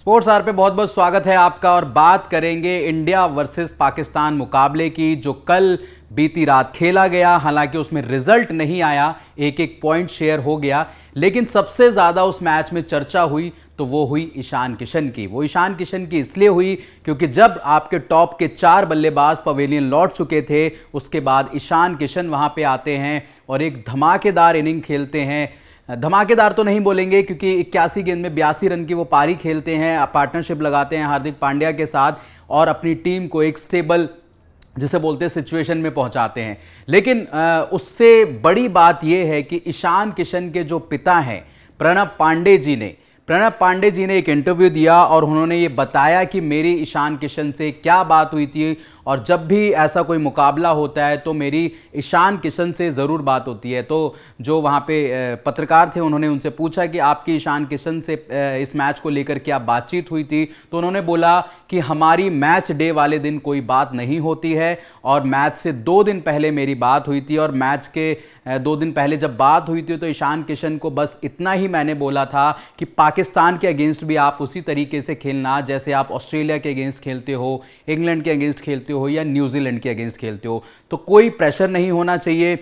sports are पे बहुत बहुत स्वागत है आपका और बात करेंगे इंडिया वर्सेस पाकिस्तान मुकाबले की जो कल बीती रात खेला गया हालांकि उसमें रिजल्ट नहीं आया एक एक पॉइंट शेयर हो गया लेकिन सबसे ज़्यादा उस मैच में चर्चा हुई तो वो हुई ईशान किशन की वो ईशान किशन की इसलिए हुई क्योंकि जब आपके टॉप के चार बल्लेबाज पवेलियन लौट चुके थे उसके बाद ईशान किशन वहाँ पर आते हैं और एक धमाकेदार इनिंग खेलते हैं धमाकेदार तो नहीं बोलेंगे क्योंकि इक्यासी गेंद में बयासी रन की वो पारी खेलते हैं पार्टनरशिप लगाते हैं हार्दिक पांड्या के साथ और अपनी टीम को एक स्टेबल जिसे बोलते हैं सिचुएशन में पहुंचाते हैं लेकिन उससे बड़ी बात यह है कि ईशान किशन के जो पिता हैं प्रणब पांडे जी ने प्रणब पांडे जी ने एक इंटरव्यू दिया और उन्होंने ये बताया कि मेरी ईशान किशन से क्या बात हुई थी और जब भी ऐसा कोई मुकाबला होता है तो मेरी ईशान किशन से ज़रूर बात होती है तो जो वहाँ पे पत्रकार थे उन्होंने उनसे पूछा कि आपकी ईशान किशन से इस मैच को लेकर क्या बातचीत हुई थी तो उन्होंने बोला कि हमारी मैच डे वाले दिन कोई बात नहीं होती है और मैच से दो दिन पहले मेरी बात हुई थी और मैच के दो दिन पहले जब बात हुई थी तो ईशान किशन को बस इतना ही मैंने बोला था कि पाकिस्तान के अगेंस्ट भी आप उसी तरीके से खेलना जैसे आप ऑस्ट्रेलिया के अगेंस्ट खेलते हो इंग्लैंड के अगेंस्ट खेलते हो या न्यूजीलैंड के अगेंस्ट खेलते हो तो कोई प्रेशर नहीं होना चाहिए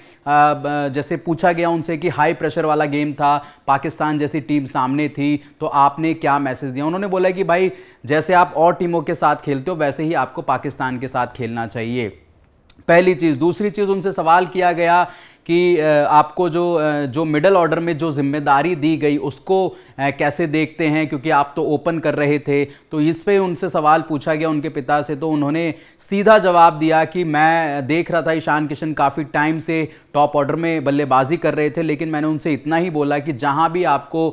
जैसे पूछा गया उनसे कि हाई प्रेशर वाला गेम था पाकिस्तान जैसी टीम सामने थी तो आपने क्या मैसेज दिया उन्होंने बोला कि भाई जैसे आप और टीमों के साथ खेलते हो वैसे ही आपको पाकिस्तान के साथ खेलना चाहिए पहली चीज़ दूसरी चीज़ उनसे सवाल किया गया कि आपको जो जो मिडल ऑर्डर में जो जिम्मेदारी दी गई उसको कैसे देखते हैं क्योंकि आप तो ओपन कर रहे थे तो इस पर उनसे सवाल पूछा गया उनके पिता से तो उन्होंने सीधा जवाब दिया कि मैं देख रहा था ईशान किशन काफ़ी टाइम से टॉप ऑर्डर में बल्लेबाजी कर रहे थे लेकिन मैंने उनसे इतना ही बोला कि जहाँ भी आपको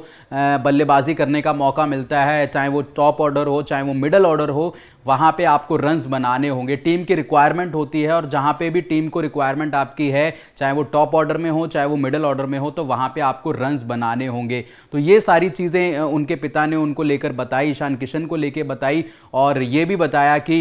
बल्लेबाजी करने का मौका मिलता है चाहे वो टॉप ऑर्डर हो चाहे वो मिडल ऑर्डर हो वहाँ पे आपको रन्स बनाने होंगे टीम की रिक्वायरमेंट होती है और जहाँ पे भी टीम को रिक्वायरमेंट आपकी है चाहे वो टॉप टॉप ऑर्डर में हो चाहे वो मिडल ऑर्डर में हो तो वहाँ पे आपको रन्स बनाने होंगे तो ये सारी चीज़ें उनके पिता ने उनको लेकर बताई ईशान किशन को लेकर बताई और ये भी बताया कि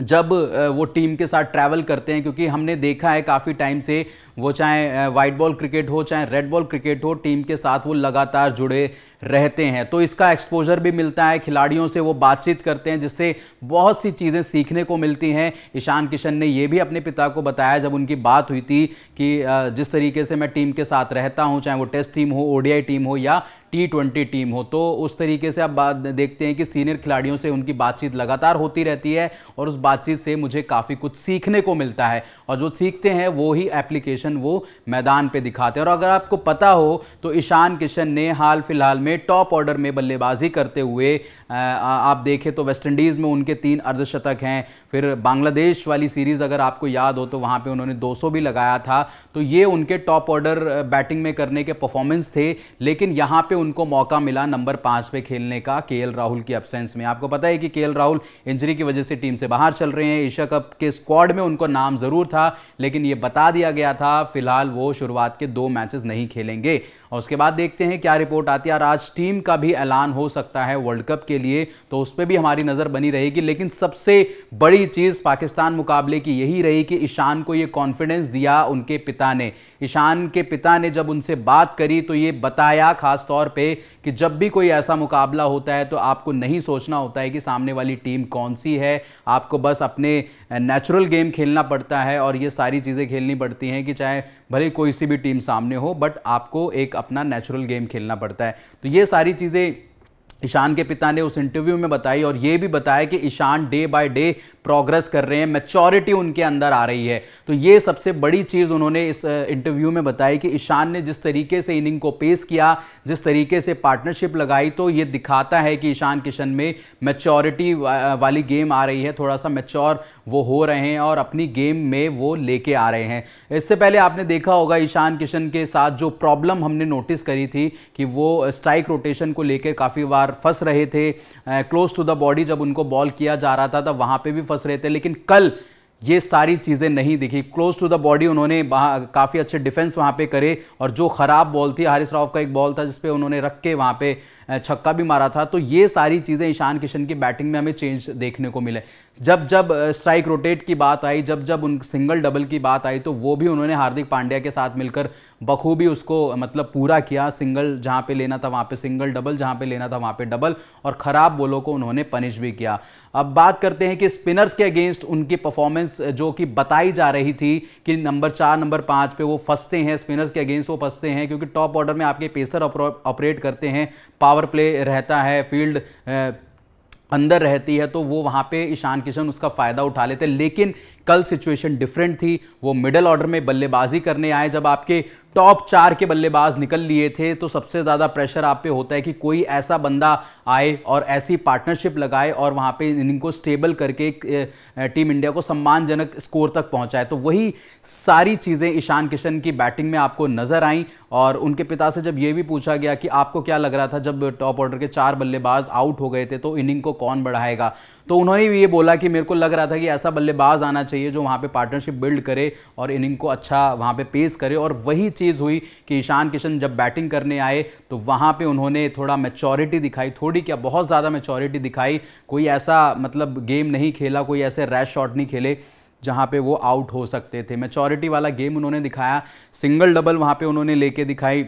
जब वो टीम के साथ ट्रैवल करते हैं क्योंकि हमने देखा है काफ़ी टाइम से वो चाहे वाइट बॉल क्रिकेट हो चाहे रेड बॉल क्रिकेट हो टीम के साथ वो लगातार जुड़े रहते हैं तो इसका एक्सपोजर भी मिलता है खिलाड़ियों से वो बातचीत करते हैं जिससे बहुत सी चीज़ें सीखने को मिलती हैं ईशान किशन ने ये भी अपने पिता को बताया जब उनकी बात हुई थी कि जिस तरीके से मैं टीम के साथ रहता हूँ चाहे वो टेस्ट टीम हो ओ टीम हो या टी ट्वेंटी टीम हो तो उस तरीके से आप बात देखते हैं कि सीनियर खिलाड़ियों से उनकी बातचीत लगातार होती रहती है और उस बातचीत से मुझे काफ़ी कुछ सीखने को मिलता है और जो सीखते हैं वो ही एप्लीकेशन वो मैदान पे दिखाते हैं और अगर आपको पता हो तो ईशान किशन ने हाल फिलहाल में टॉप ऑर्डर में बल्लेबाजी करते हुए आप देखें तो वेस्टइंडीज़ में उनके तीन अर्धशतक हैं फिर बांग्लादेश वाली सीरीज़ अगर आपको याद हो तो वहाँ पर उन्होंने दो भी लगाया था तो ये उनके टॉप ऑर्डर बैटिंग में करने के परफॉर्मेंस थे लेकिन यहाँ पर उनको मौका मिला नंबर पांच पे खेलने का के राहुल की एबसेंस में आपको पता है कि के राहुल इंजरी की वजह से टीम से बाहर चल रहे हैं एशिया कप के स्क्वाड में उनको नाम ज़रूर था लेकिन ये बता दिया गया था फिलहाल वो शुरुआत के दो मैचेस नहीं खेलेंगे और उसके बाद देखते हैं क्या रिपोर्ट आती है और आज टीम का भी ऐलान हो सकता है वर्ल्ड कप के लिए तो उस पर भी हमारी नज़र बनी रहेगी लेकिन सबसे बड़ी चीज़ पाकिस्तान मुकाबले की यही रही कि ईशान को यह कॉन्फिडेंस दिया उनके पिता ने ईशान के पिता ने जब उनसे बात करी तो ये बताया खासतौर पे कि जब भी कोई ऐसा मुकाबला होता है तो आपको नहीं सोचना होता है कि सामने वाली टीम कौन सी है आपको बस अपने नेचुरल गेम खेलना पड़ता है और ये सारी चीज़ें खेलनी पड़ती हैं कि चाहे भले कोई सी भी टीम सामने हो बट आपको एक अपना नेचुरल गेम खेलना पड़ता है तो ये सारी चीज़ें ईशान के पिता ने उस इंटरव्यू में बताई और ये भी बताया कि Ishan day by day progress कर रहे हैं मेचोरिटी उनके अंदर आ रही है तो ये सबसे बड़ी चीज़ उन्होंने इस इंटरव्यू में बताई कि ईशान ने जिस तरीके से इनिंग को पेश किया जिस तरीके से पार्टनरशिप लगाई तो ये दिखाता है कि ईशान किशन में मेचोरिटी वाली गेम आ रही है थोड़ा सा मेच्योर वो हो रहे हैं और अपनी गेम में वो लेके आ रहे हैं इससे पहले आपने देखा होगा ईशान किशन के साथ जो प्रॉब्लम हमने नोटिस करी थी कि वो स्ट्राइक रोटेशन को लेकर काफ़ी बार फंस रहे थे क्लोज टू द बॉडी जब उनको बॉल किया जा रहा था तब वहां पे भी फंस रहे थे लेकिन कल ये सारी चीज़ें नहीं दिखी क्लोज टू द बॉडी उन्होंने काफ़ी अच्छे डिफेंस वहाँ पे करे और जो ख़राब बॉल थी हारिस राव का एक बॉल था जिसपे उन्होंने रख के वहाँ पे छक्का भी मारा था तो ये सारी चीज़ें ईशान किशन की बैटिंग में हमें चेंज देखने को मिले जब जब स्ट्राइक रोटेट की बात आई जब जब उन सिंगल डबल की बात आई तो वो भी उन्होंने हार्दिक पांड्या के साथ मिलकर बखूबी उसको मतलब पूरा किया सिंगल जहाँ पे लेना था वहाँ पे सिंगल डबल जहाँ पे लेना था वहाँ पे डबल और ख़राब बोलों को उन्होंने पनिश भी किया अब बात करते हैं कि स्पिनर्स के अगेंस्ट उनकी परफॉर्मेंस जो कि बताई जा रही थी कि नंबर चार नंबर पाँच पे वो फंसते हैं स्पिनर्स के अगेंस्ट वो फंसते हैं क्योंकि टॉप ऑर्डर में आपके पेसर ऑपरेट करते हैं पावर पावर प्ले रहता है फील्ड अंदर रहती है तो वो वहाँ पे ईशान किशन उसका फ़ायदा उठा लेते लेकिन कल सिचुएशन डिफरेंट थी वो मिडल ऑर्डर में बल्लेबाजी करने आए जब आपके टॉप चार के बल्लेबाज निकल लिए थे तो सबसे ज़्यादा प्रेशर आप पे होता है कि कोई ऐसा बंदा आए और ऐसी पार्टनरशिप लगाए और वहाँ पे इनको स्टेबल करके टीम इंडिया को सम्मानजनक स्कोर तक पहुँचाए तो वही सारी चीज़ें ईशान किशन की बैटिंग में आपको नज़र आईं और उनके पिता से जब ये भी पूछा गया कि आपको क्या लग रहा था जब टॉप ऑर्डर के चार बल्लेबाज आउट हो गए थे तो इनिंग को कौन बढ़ाएगा तो उन्होंने भी ये बोला कि मेरे को लग रहा था कि ऐसा बल्लेबाज आना चाहिए जो वहाँ पे पार्टनरशिप बिल्ड करे और इनिंग को अच्छा वहाँ पे पेस करे और वही चीज़ हुई कि ईशान किशन जब बैटिंग करने आए तो वहाँ पे उन्होंने थोड़ा मेचोरिटी दिखाई थोड़ी क्या बहुत ज़्यादा मेचोरिटी दिखाई कोई ऐसा मतलब गेम नहीं खेला कोई ऐसे रैश शॉट नहीं खेले जहाँ पे वो आउट हो सकते थे मेचोरिटी वाला गेम उन्होंने दिखाया सिंगल डबल वहाँ पे उन्होंने लेके दिखाई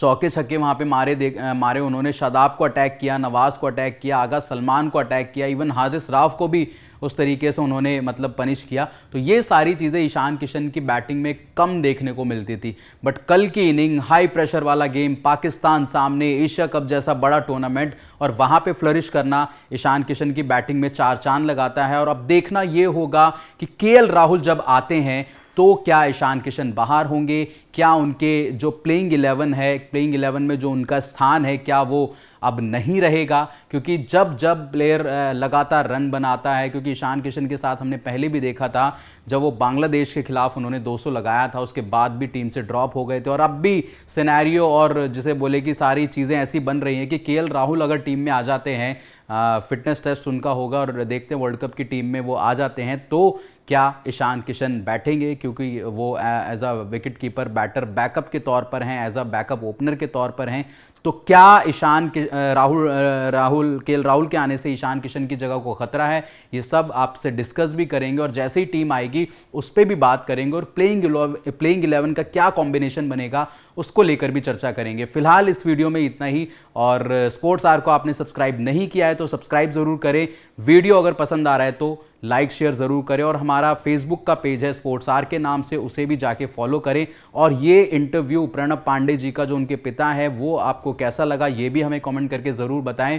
चौके छक्के वहाँ पे मारे देख मारे उन्होंने शादाब को अटैक किया नवाज़ को अटैक किया आगा सलमान को अटैक किया इवन हाजिस राफ को भी उस तरीके से उन्होंने मतलब पनिश किया तो ये सारी चीज़ें ईशान किशन की बैटिंग में कम देखने को मिलती थी बट कल की इनिंग हाई प्रेशर वाला गेम पाकिस्तान सामने एशिया कप जैसा बड़ा टूर्नामेंट और वहाँ पर फ्लरिश करना ईशान किशन की बैटिंग में चार चांद लगाता है और अब देखना ये होगा कि के राहुल जब आते हैं तो क्या ईशान किशन बाहर होंगे क्या उनके जो प्लेइंग इलेवन है प्लेइंग इलेवन में जो उनका स्थान है क्या वो अब नहीं रहेगा क्योंकि जब जब प्लेयर लगातार रन बनाता है क्योंकि ईशान किशन के साथ हमने पहले भी देखा था जब वो बांग्लादेश के खिलाफ उन्होंने 200 लगाया था उसके बाद भी टीम से ड्रॉप हो गए थे और अब भी सिनेरियो और जिसे बोले कि सारी चीज़ें ऐसी बन रही हैं कि के राहुल अगर टीम में आ जाते हैं फिटनेस टेस्ट उनका होगा और देखते हैं वर्ल्ड कप की टीम में वो आ जाते हैं तो क्या ईशान किशन बैठेंगे क्योंकि वो as a wicket keeper batter backup के तौर पर हैं एज अ बैकअप ओपनर के तौर पर हैं तो क्या ईशान राहुल राहुल के राहुल के आने से ईशान किशन की जगह को खतरा है ये सब आपसे डिस्कस भी करेंगे और जैसे ही टीम आएगी उस पर भी बात करेंगे और प्लेइंग प्लेइंग इलेवन का क्या कॉम्बिनेशन बनेगा उसको लेकर भी चर्चा करेंगे फिलहाल इस वीडियो में इतना ही और स्पोर्ट्स आर को आपने सब्सक्राइब नहीं किया है तो सब्सक्राइब ज़रूर करें वीडियो अगर पसंद आ रहा है तो लाइक शेयर ज़रूर करें और हमारा फेसबुक का पेज है स्पोर्ट्स आर के नाम से उसे भी जाके फॉलो करें और ये इंटरव्यू प्रणब पांडे जी का जो उनके पिता है वो आपको कैसा लगा ये भी हमें कमेंट करके ज़रूर बताएं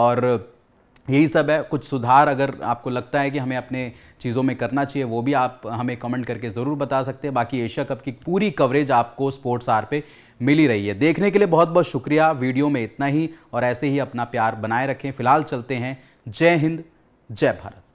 और यही सब है कुछ सुधार अगर आपको लगता है कि हमें अपने चीज़ों में करना चाहिए वो भी आप हमें कमेंट करके ज़रूर बता सकते हैं बाकी एशिया कप की पूरी कवरेज आपको स्पोर्ट्स आर पे मिली रही है देखने के लिए बहुत बहुत शुक्रिया वीडियो में इतना ही और ऐसे ही अपना प्यार बनाए रखें फिलहाल चलते हैं जय हिंद जय भारत